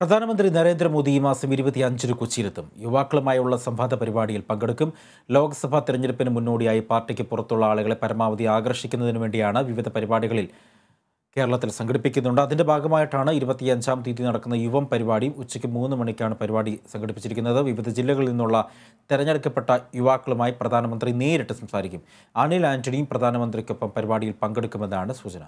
പ്രധാനമന്ത്രി നരേന്ദ്രമോദി ഈ മാസം അഞ്ചിന് കൊച്ചിയിലെത്തും യുവാക്കളുമായുള്ള സംവാദ പരിപാടിയിൽ പങ്കെടുക്കും ലോക്സഭാ തെരഞ്ഞെടുപ്പിന് മുന്നോടിയായി പാർട്ടിക്ക് പുറത്തുള്ള ആളുകളെ പരമാവധി ആകർഷിക്കുന്നതിനു വേണ്ടിയാണ് വിവിധ പരിപാടികളിൽ കേരളത്തിൽ സംഘടിപ്പിക്കുന്നുണ്ട് അതിൻ്റെ ഭാഗമായിട്ടാണ് ഇരുപത്തിയഞ്ചാം തീയതി നടക്കുന്ന യുവം പരിപാടി ഉച്ചയ്ക്ക് മൂന്ന് മണിക്കാണ് പരിപാടി സംഘടിപ്പിച്ചിരിക്കുന്നത് വിവിധ ജില്ലകളിൽ നിന്നുള്ള തെരഞ്ഞെടുക്കപ്പെട്ട യുവാക്കളുമായി പ്രധാനമന്ത്രി നേരിട്ട് സംസാരിക്കും അനിൽ ആന്റണിയും പ്രധാനമന്ത്രിക്കൊപ്പം പരിപാടിയിൽ പങ്കെടുക്കുമെന്നാണ് സൂചന